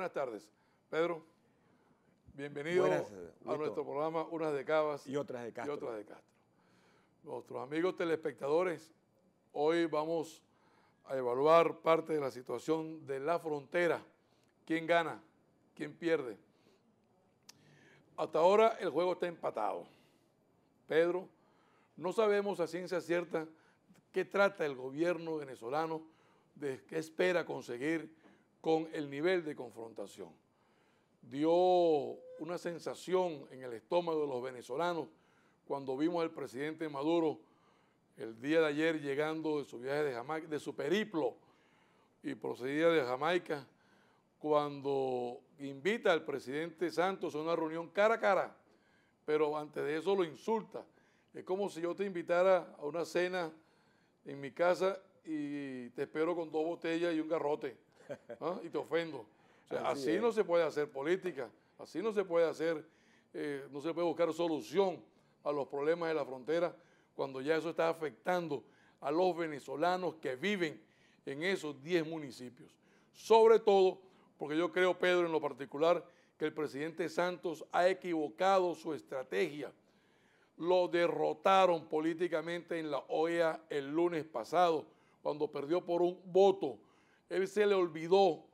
Buenas tardes. Pedro, bienvenido a nuestro programa Unas de Cabas y otras de Castro. Y otras de Castro. Nuestros amigos telespectadores, hoy vamos a evaluar parte de la situación de la frontera. ¿Quién gana? ¿Quién pierde? Hasta ahora el juego está empatado. Pedro, no sabemos a ciencia cierta qué trata el gobierno venezolano, de qué espera conseguir con el nivel de confrontación. Dio una sensación en el estómago de los venezolanos cuando vimos al presidente Maduro el día de ayer llegando de su viaje de Jamaica, de su periplo y procedía de Jamaica, cuando invita al presidente Santos a una reunión cara a cara, pero antes de eso lo insulta. Es como si yo te invitara a una cena en mi casa y te espero con dos botellas y un garrote. ¿Ah? y te ofendo. así, no se puede hacer política, así no se puede hacer, eh, no se puede buscar solución a los problemas de la frontera cuando ya eso está afectando a los venezolanos que viven en esos 10 municipios. Sobre todo porque yo creo, Pedro, en lo particular, que el presidente Santos ha equivocado su estrategia. Lo derrotaron políticamente en la OEA el lunes pasado, cuando perdió por un voto él se le olvidó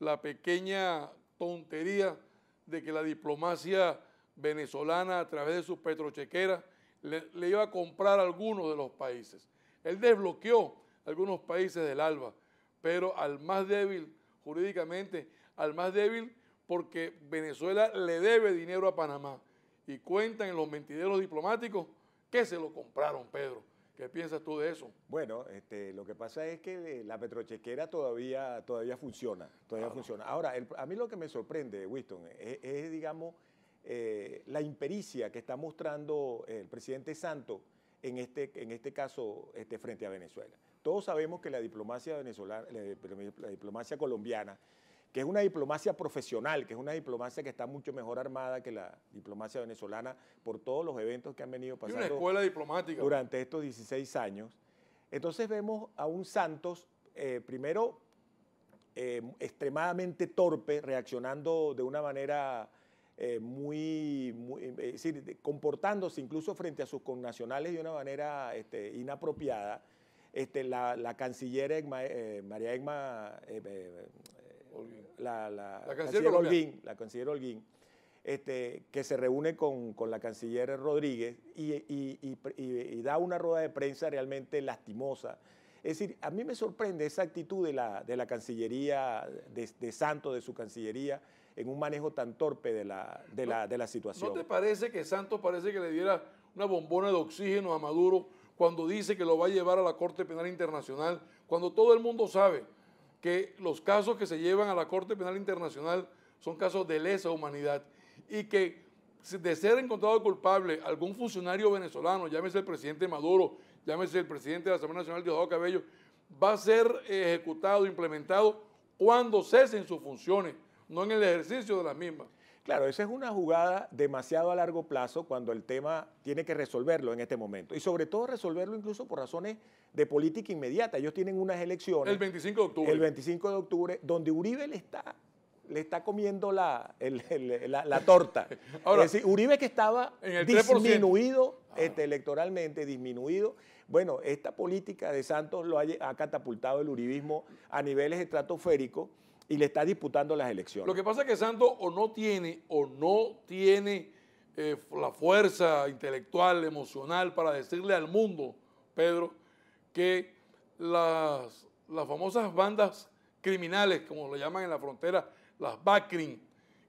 la pequeña tontería de que la diplomacia venezolana a través de sus petrochequeras le, iba a comprar algunos de los países. Él desbloqueó algunos países del ALBA, pero al más débil jurídicamente, al más débil porque Venezuela le debe dinero a Panamá y cuentan en los mentideros diplomáticos que se lo compraron, Pedro. ¿Qué piensas tú de eso? Bueno, este, lo que pasa es que eh, la petrochequera todavía, todavía funciona, todavía ah. funciona. Ahora, a mí lo que me sorprende, Winston, es, digamos, eh, la impericia que está mostrando el presidente Santos en este, en este caso este, frente a Venezuela. Todos sabemos que la diplomacia venezolana, la diplomacia colombiana que es una diplomacia profesional, que es una diplomacia que está mucho mejor armada que la diplomacia venezolana por todos los eventos que han venido pasando. escuela diplomática. Durante estos 16 años. Entonces vemos a un Santos, eh, primero, eh, extremadamente torpe, reaccionando de una manera eh, muy, es decir, comportándose incluso frente a sus connacionales de una manera este, inapropiada. Este, la, canciller María Egma la, la, la, canciller Holguín, este, que se reúne con, con la canciller Rodríguez y, y, da una rueda de prensa realmente lastimosa. Es decir, a mí me sorprende esa actitud de la, de la Cancillería, de, Santos, de su Cancillería, en un manejo tan torpe de la, de, la, situación. ¿No te parece que Santos parece que le diera una bombona de oxígeno a Maduro cuando dice que lo va a llevar a la Corte Penal Internacional, cuando todo el mundo sabe que los casos que se llevan a la Corte Penal Internacional son casos de lesa humanidad y que de ser encontrado culpable algún funcionario venezolano, llámese el presidente Maduro, llámese el presidente de la Asamblea Nacional Diosdado Cabello, va a ser ejecutado, implementado cuando cesen sus funciones, no en el ejercicio de las mismas. Claro, esa es una jugada demasiado a largo plazo cuando el tema tiene que resolverlo en este momento. Y sobre todo resolverlo incluso por razones de política inmediata. Ellos tienen unas elecciones. El 25 de octubre. El 25 de octubre, donde Uribe le está, le está comiendo la, la, torta. Ahora, es Uribe que estaba disminuido este, electoralmente, disminuido. Bueno, esta política de Santos lo ha, ha catapultado el uribismo a niveles estratosféricos y le está disputando las elecciones. Lo que pasa es que Santos o no tiene o no tiene eh, la fuerza intelectual, emocional para decirle al mundo, Pedro, que las, las famosas bandas criminales, como lo llaman en la frontera, las BACRIN,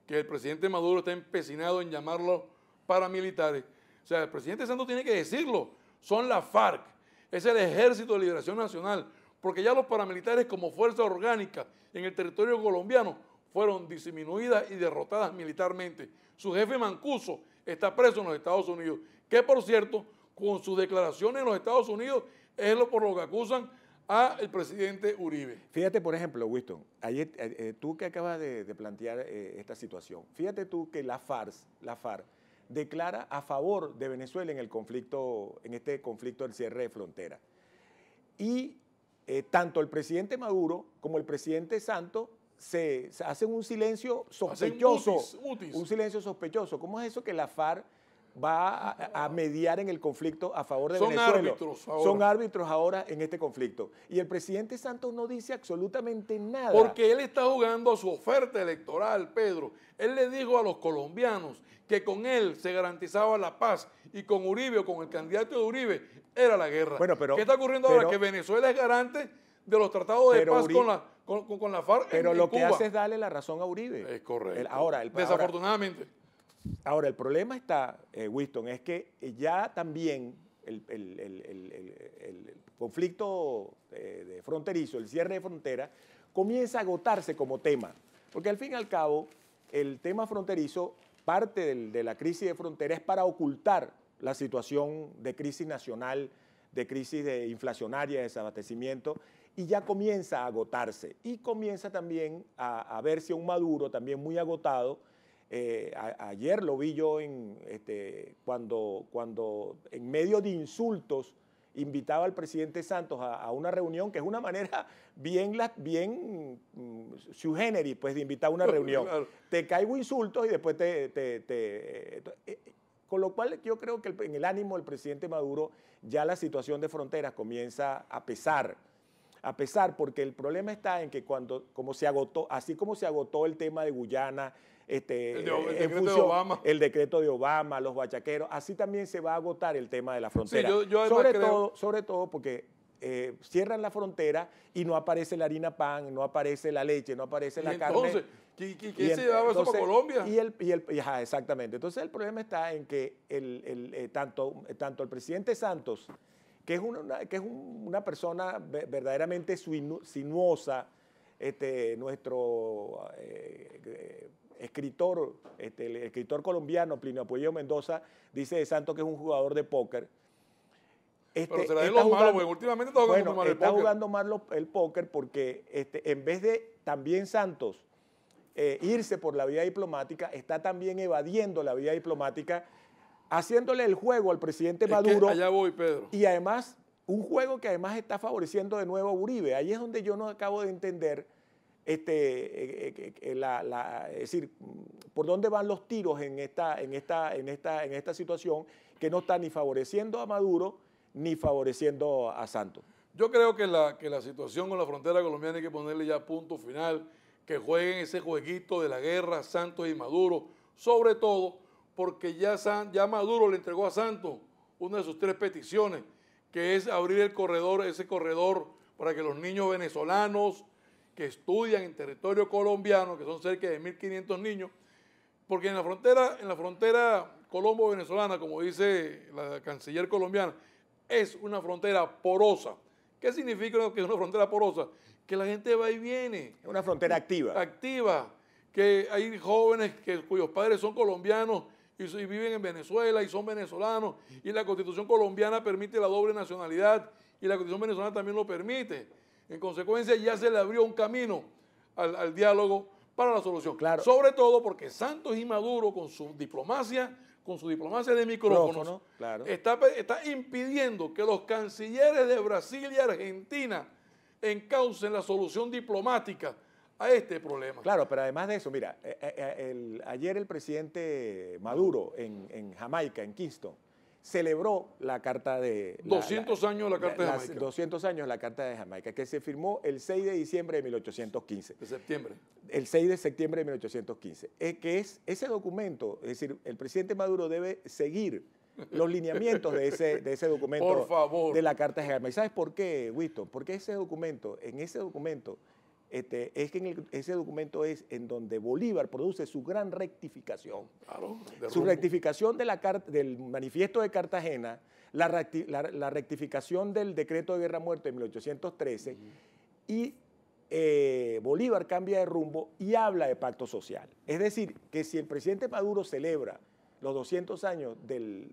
que el presidente Maduro está empecinado en llamarlos paramilitares. O sea, el presidente Santos tiene que decirlo, son las FARC, es el Ejército de Liberación Nacional, porque ya los paramilitares como fuerza orgánica en el territorio colombiano fueron disminuidas y derrotadas militarmente. Su jefe Mancuso está preso en los Estados Unidos, que por cierto, con sus declaraciones en los Estados Unidos es lo por lo que acusan al presidente Uribe. Fíjate, por ejemplo, Winston, eh, eh, tú que acabas de, plantear eh, esta situación, fíjate tú que la FARC, la FARC declara a favor de Venezuela en el conflicto, en este conflicto del cierre de frontera. Y eh, tanto el presidente Maduro como el presidente Santos se, hacen un silencio sospechoso. Un silencio sospechoso. ¿Cómo es eso que la FARC va a, mediar en el conflicto a favor de Son Árbitros ahora. Son árbitros ahora en este conflicto. Y el presidente Santos no dice absolutamente nada. Porque él está jugando su oferta electoral, Pedro. Él le dijo a los colombianos que con él se garantizaba la paz y con Uribe o con el candidato de Uribe era la guerra. ¿Qué está ocurriendo ahora? Que Venezuela es garante de los tratados de paz con, la, con, la FARC. Pero lo que hace es darle la razón a Uribe. Es correcto. ahora, Desafortunadamente. Ahora, el problema está, eh, Winston, es que eh, ya también el, conflicto eh, de fronterizo, el cierre de frontera, comienza a agotarse como tema. Porque al fin y al cabo, el tema fronterizo, parte de la crisis de frontera es para ocultar la situación de crisis nacional, de crisis inflacionaria, de desabastecimiento, y ya comienza a agotarse. Y comienza también a, a verse un Maduro también muy agotado, eh, ayer lo vi yo en, este, cuando, cuando en medio de insultos invitaba al presidente Santos a, una reunión, que es una manera bien, bien mm, su generis, pues, de invitar a una reunión. Te caigo insultos y después te... Eh, eh, con lo cual yo creo que en el ánimo del presidente Maduro ya la situación de fronteras comienza a pesar, a pesar, porque el problema está en que cuando, como se agotó, así como se agotó el tema de Guyana, el, decreto de Obama. los bachaqueros. Así también se va a agotar el tema de la frontera. sobre, todo, porque eh, cierran la frontera y no aparece la harina pan, no aparece la leche, no aparece la carne. Entonces, qué, y se llevaba Colombia? el, y exactamente. Entonces el problema está en que el, eh, tanto, eh, tanto el presidente Santos, que es una, que es una persona verdaderamente sinuosa, este, nuestro escritor, este, el escritor colombiano Plinio Apuello Mendoza dice de Santos que es un jugador de póker. Pero este, será de los malos, porque últimamente está jugando bueno, mal el está jugando mal el póker porque este, en vez de también Santos eh, irse por la vía diplomática, está también evadiendo la vía diplomática, haciéndole el juego al presidente Maduro. allá voy, Pedro. Y además, un juego que además está favoreciendo de nuevo a Uribe. Ahí es donde yo no acabo de entender este, eh, eh, eh, la, es decir, por dónde van los tiros en esta, en, esta, en, esta, en esta situación que no está ni favoreciendo a Maduro ni favoreciendo a Santos. Yo creo que la, que la situación con la frontera colombiana hay que ponerle ya punto final, que jueguen ese jueguito de la guerra Santos y Maduro, sobre todo porque ya, ya Maduro le entregó a Santos una de sus tres peticiones, que es abrir el corredor, ese corredor para que los niños venezolanos, que estudian en territorio colombiano, que son cerca de 1.500 niños, porque en la frontera, en la frontera colombo-venezolana, como dice la canciller colombiana, es una frontera porosa. ¿Qué significa que es una frontera porosa? Que la gente va y viene. Es una frontera activa. Activa. Que hay jóvenes que, cuyos padres son colombianos y, y viven en Venezuela y son venezolanos. Y la constitución colombiana permite la doble nacionalidad y la constitución venezolana también lo permite. En consecuencia, ya se le abrió un camino al, diálogo para la solución. Claro. Sobre todo porque Santos y Maduro, con su diplomacia, con su diplomacia de micrófonos, está, está impidiendo que los cancilleres de Brasil y Argentina encaucen la solución diplomática a este problema. Claro, pero además de eso, mira, eh, eh, eh, ayer el presidente Maduro en, en Jamaica, en Kingston, celebró la Carta de... 200 años la Carta de Jamaica. 200 años la Carta de Jamaica, que se firmó el 6 de diciembre de 1815. De septiembre. El 6 de septiembre de 1815. Es que es ese documento, es decir, el presidente Maduro debe seguir los lineamientos de ese, de ese documento por favor. de la Carta de Jamaica. ¿Y sabes por qué, Winston? Porque ese documento, en ese documento este, es que ese documento es en donde Bolívar produce su gran rectificación. su rectificación del manifiesto de Cartagena, la, rectificación del decreto de guerra muerta de 1813 y eh, Bolívar cambia de rumbo y habla de pacto social. Es decir, que si el presidente Maduro celebra los 200 años de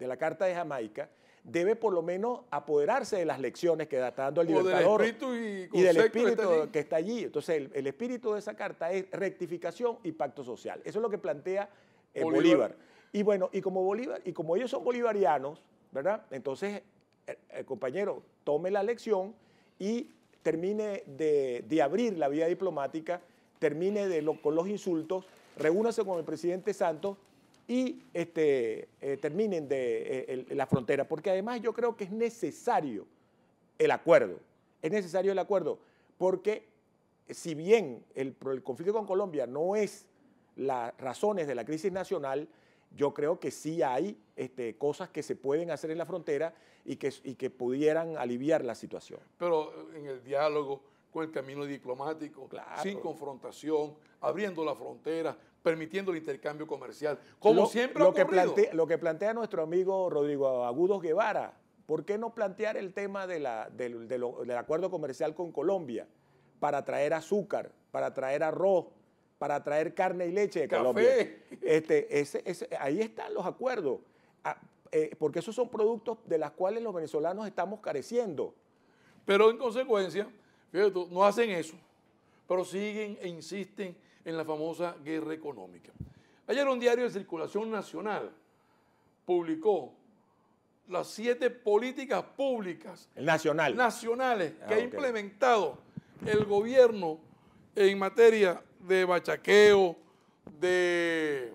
la Carta de Jamaica, debe por lo menos apoderarse de las lecciones que está dando el libertador y, del espíritu que está allí. Entonces, el, espíritu de esa carta es rectificación y pacto social. Eso es lo que plantea eh, Bolívar. Y bueno, y como Bolívar, y como ellos son bolivarianos, ¿verdad? Entonces, el eh, eh, compañero, tome la lección y termine de, de abrir la vía diplomática, termine de con los insultos, reúnase con el presidente Santos y este, eh, terminen de, eh, la frontera, porque además yo creo que es necesario el acuerdo, es necesario el acuerdo, porque si bien el, conflicto con Colombia no es las razones de la crisis nacional, yo creo que sí hay este, cosas que se pueden hacer en la frontera y que, que pudieran aliviar la situación. Pero en el diálogo, con el camino diplomático, sin confrontación, abriendo la frontera, permitiendo el intercambio comercial, como siempre lo que, plantea, lo que plantea nuestro amigo Rodrigo Agudos Guevara, ¿por qué no plantear el tema de la, del, acuerdo comercial con Colombia para traer azúcar, para traer arroz, para traer carne y leche de Colombia. Este, ese, ahí están los acuerdos, ah, eh, porque esos son productos de los cuales los venezolanos estamos careciendo. Pero en consecuencia, no hacen eso, pero siguen e insisten en la famosa guerra económica. Ayer un diario de circulación nacional publicó las siete políticas públicas nacionales que ah, ha implementado el gobierno en materia de bachaqueo, de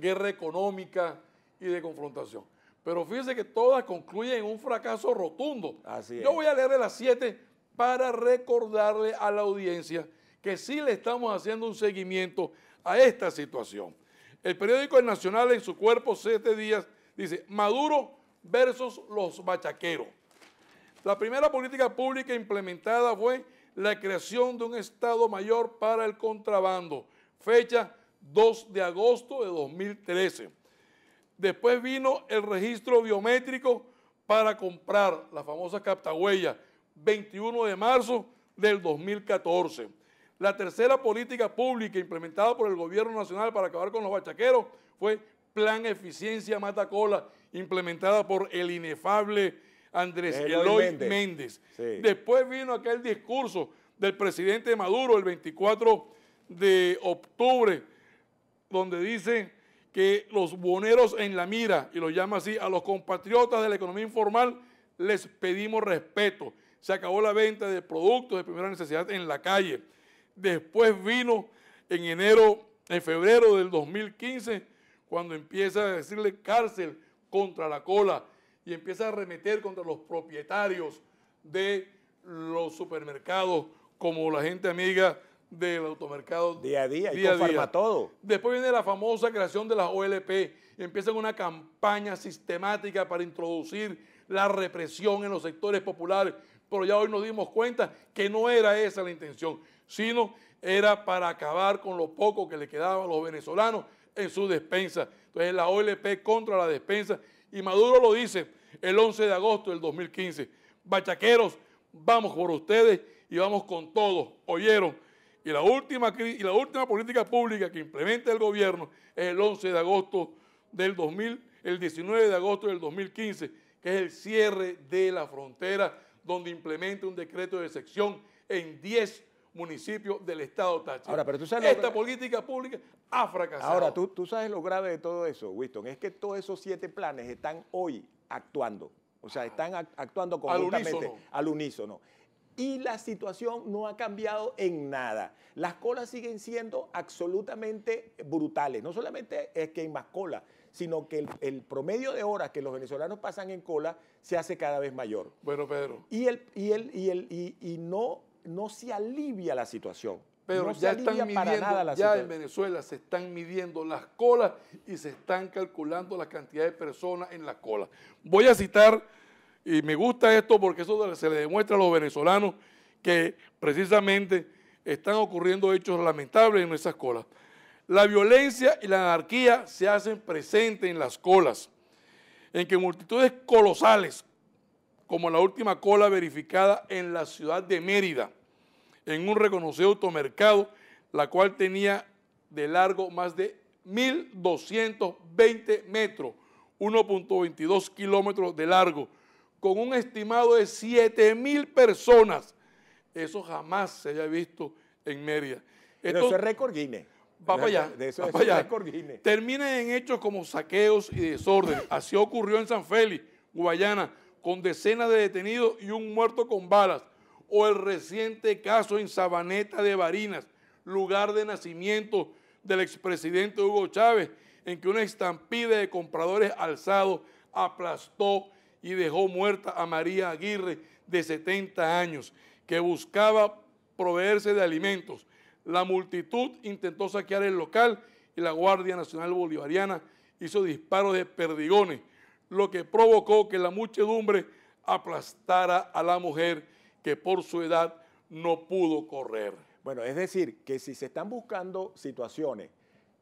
guerra económica y de confrontación. Pero fíjense que todas concluyen en un fracaso rotundo. Yo voy a leer las siete para recordarle a la audiencia que sí le estamos haciendo un seguimiento a esta situación. El periódico El Nacional en su cuerpo siete días dice Maduro versus los bachaqueros. La primera política pública implementada fue la creación de un Estado mayor para el contrabando, fecha 2 de agosto de 2013. Después vino el registro biométrico para comprar la famosa captahuella, 21 de marzo del 2014 la tercera política pública implementada por el gobierno nacional para acabar con los bachaqueros fue Plan Eficiencia Matacola, implementada por el inefable Andrés Eloy Méndez. Después vino aquel discurso del presidente Maduro el 24 de octubre, donde dice que los boneros en la mira, y lo llama así, a los compatriotas de la economía informal, les pedimos respeto. Se acabó la venta de productos de primera necesidad en la calle. Después vino en enero, en febrero del 2015, cuando empieza a decirle cárcel contra la cola y empieza a remeter contra los propietarios de los supermercados, como la gente amiga del automercado. Día a día, y conforma todo. Después viene la famosa creación de las OLP. Y empiezan una campaña sistemática para introducir la represión en los sectores populares. Pero ya hoy nos dimos cuenta que no era esa la intención sino era para acabar con lo poco que le quedaba a los venezolanos en su despensa. Entonces la OLP contra la despensa y Maduro lo dice el 11 de agosto del 2015. Bachaqueros, vamos por ustedes y vamos con todos. ¿Oyeron? Y la última, y la última política pública que implementa el gobierno es el 11 de agosto del 2000, el 19 de agosto del 2015, que es el cierre de la frontera donde implementa un decreto de sección en 10 municipio del estado Táchira. Ahora, pero tú Esta política pública ha fracasado. Ahora, tú, tú sabes lo grave de todo eso, Winston, es que todos esos siete planes están hoy actuando. O sea, están actuando conjuntamente. Al unísono. y la situación no ha cambiado en nada. Las colas siguen siendo absolutamente brutales. No solamente es que hay más colas, sino que el, promedio de horas que los venezolanos pasan en cola se hace cada vez mayor. Bueno, Pedro. Y, el, y, el, y, el, y no no se alivia la situación. Pero ya están en Venezuela se están midiendo las colas y se están calculando la cantidad de personas en las colas. Voy a citar, y me gusta esto porque eso se le demuestra a los venezolanos que precisamente están ocurriendo hechos lamentables en nuestras colas. La violencia y la anarquía se hacen presentes en las colas, en que multitudes colosales, como la última cola verificada en la ciudad de Mérida, en un reconocido automercado, la cual tenía de largo más de 1.220 metros, 1.22 kilómetros de largo, con un estimado de 7.000 personas. Eso jamás se haya visto en Mérida. eso es récord Guinness. Va para allá. Termina en hechos como saqueos y desorden. Así ocurrió en San Félix, Guayana, con decenas de detenidos y un muerto con balas, o el reciente caso en Sabaneta de Barinas, lugar de nacimiento del expresidente Hugo Chávez, en que una estampida de compradores alzados aplastó y dejó muerta a María Aguirre de 70 años, que buscaba proveerse de alimentos. La multitud intentó saquear el local y la Guardia Nacional Bolivariana hizo disparos de perdigones lo que provocó que la muchedumbre aplastara a la mujer que por su edad no pudo correr. Bueno, es decir, que si se están buscando situaciones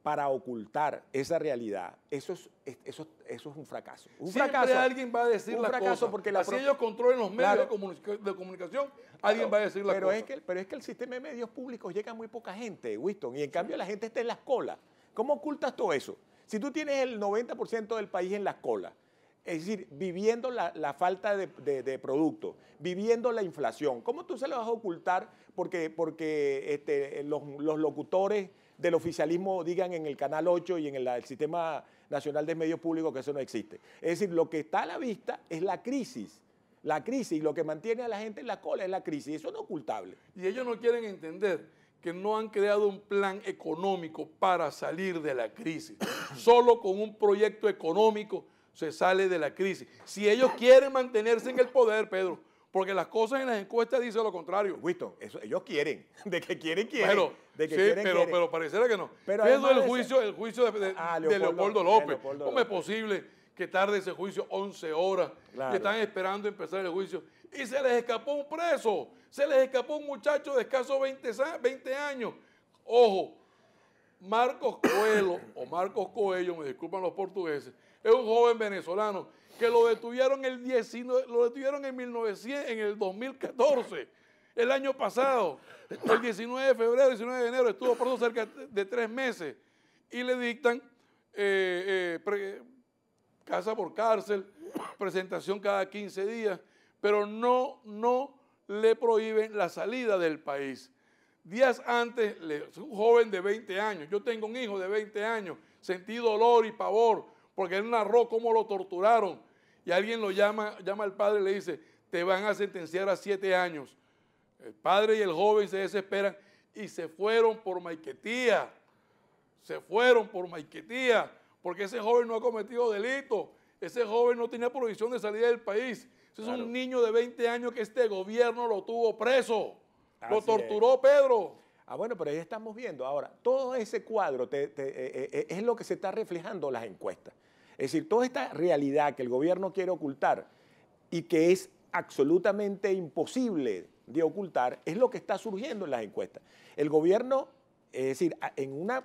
para ocultar esa realidad, eso es, eso, eso es un fracaso. Un alguien va a decir un la cosa. porque ellos controlan los medios de, comunicación, alguien va a decir la pero cosa. que, pero es que el sistema de medios públicos llega a muy poca gente, Winston, y en cambio la gente está en las colas. ¿Cómo ocultas todo eso? Si tú tienes el 90% del país en las colas, es decir, viviendo la, falta de, producto, viviendo la inflación. ¿Cómo tú se lo vas a ocultar porque, porque este, los, locutores del oficialismo digan en el Canal 8 y en el, Sistema Nacional de Medios Públicos que eso no existe? Es decir, lo que está a la vista es la crisis. La crisis, lo que mantiene a la gente en la cola es la crisis, eso no es ocultable. Y ellos no quieren entender que no han creado un plan económico para salir de la crisis. Solo con un proyecto económico se sale de la crisis. Si ellos quieren mantenerse en el poder, Pedro, porque las cosas en las encuestas dicen lo contrario. ellos quieren. De que quieren, quieren. Pero, de que sí, pero, pero pareciera que no. Pedro el juicio, el juicio de, ah, Leopoldo, López. ¿Cómo es posible que tarde ese juicio 11 horas? Que están esperando empezar el juicio. Y se les escapó un preso. Se les escapó un muchacho de escaso 20, 20 años. Ojo, Marcos Coelho o Marcos Coelho, me disculpan los portugueses, es un joven venezolano que lo detuvieron el 19, lo detuvieron en 1900, en el 2014, el año pasado, el 19 de febrero, 19 de enero, estuvo preso cerca de tres meses y le dictan eh, eh, casa por cárcel, presentación cada 15 días, pero no, no le prohíben la salida del país. Días antes, un joven de 20 años, yo tengo un hijo de 20 años, sentí dolor y pavor porque él narró cómo lo torturaron. Y alguien lo llama, llama al padre y le dice, te van a sentenciar a siete años. El padre y el joven se desesperan y se fueron por maiquetía. Se fueron por maiquetía, porque ese joven no ha cometido delito. Ese joven no tenía prohibición de salir del país. Ese es un niño de 20 años que este gobierno lo tuvo preso. lo torturó Pedro. Ah, bueno, pero ahí estamos viendo. Ahora, todo ese cuadro eh, eh, eh, es lo que se está reflejando en las encuestas. Es decir, toda esta realidad que el gobierno quiere ocultar y que es absolutamente imposible de ocultar es lo que está surgiendo en las encuestas. El gobierno, es decir, en una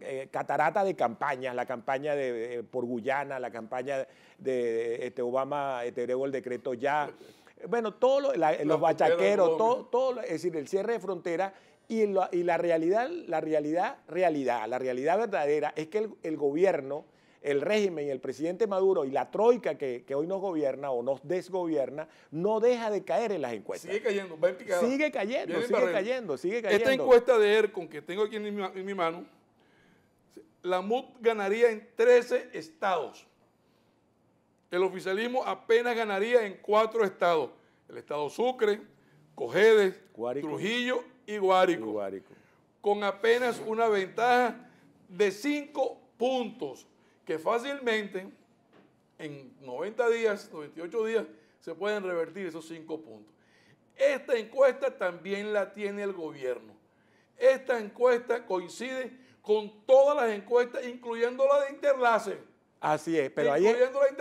eh, catarata de campañas, la campaña de, por Guyana, la campaña de, este Obama este, el decreto ya, bueno, todos los bachaqueros, todo, es decir, el cierre de fronteras y, la realidad, la realidad, realidad, la realidad verdadera es que el gobierno el régimen y el presidente Maduro y la troika que, hoy nos gobierna o nos desgobierna, no deja de caer en las encuestas. Sigue cayendo, va Sigue cayendo, sigue cayendo, sigue cayendo. Esta encuesta de ERCON que tengo aquí en mi, mano, la MUD ganaría en 13 estados. El oficialismo apenas ganaría en cuatro estados. El estado Sucre, Cojedes, Trujillo y Guárico, Con apenas una ventaja de cinco puntos que fácilmente en 90 días, 98 días, se pueden revertir esos cinco puntos. Esta encuesta también la tiene el gobierno. Esta encuesta coincide con todas las encuestas, incluyendo la de Interlace. Así es, pero, ahí,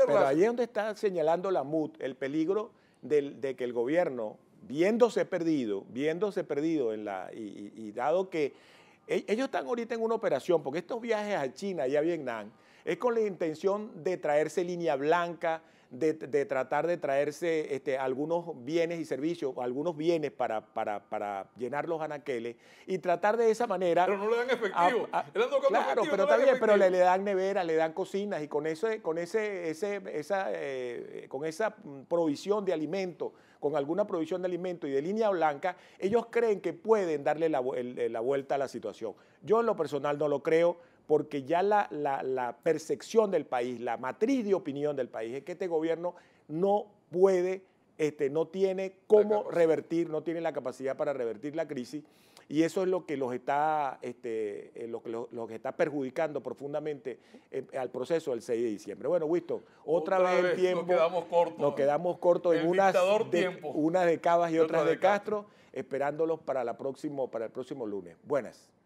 pero ahí es donde está señalando la MUT el peligro de que el gobierno, viéndose perdido, viéndose perdido en la, y dado que e, ellos están ahorita en una operación, porque estos viajes a China y a Vietnam es con la intención de traerse línea blanca, de, tratar de traerse este, algunos bienes y servicios, algunos bienes para, para, para, llenar los anaqueles y tratar de esa manera... Pero no le dan efectivo. claro, pero pero le, dan nevera, le dan cocinas y con, con, ese, esa, eh, con esa provisión de alimento, con alguna provisión de alimento y de línea blanca, ellos creen que pueden darle la, eh, la, vuelta a la situación. Yo en lo personal no lo creo porque ya la, percepción del país, la matriz de opinión del país es que este gobierno no puede, este, no tiene cómo revertir, no tiene la capacidad para revertir la crisis y eso es lo que los está, este, eh, lo, está perjudicando profundamente eh, al proceso del 6 de diciembre. Bueno, Winston, otra, vez, el tiempo. Nos quedamos cortos. en unas de, unas de Cabas y, otras de, Castro, esperándolos para, la próximo, para el próximo lunes. Buenas.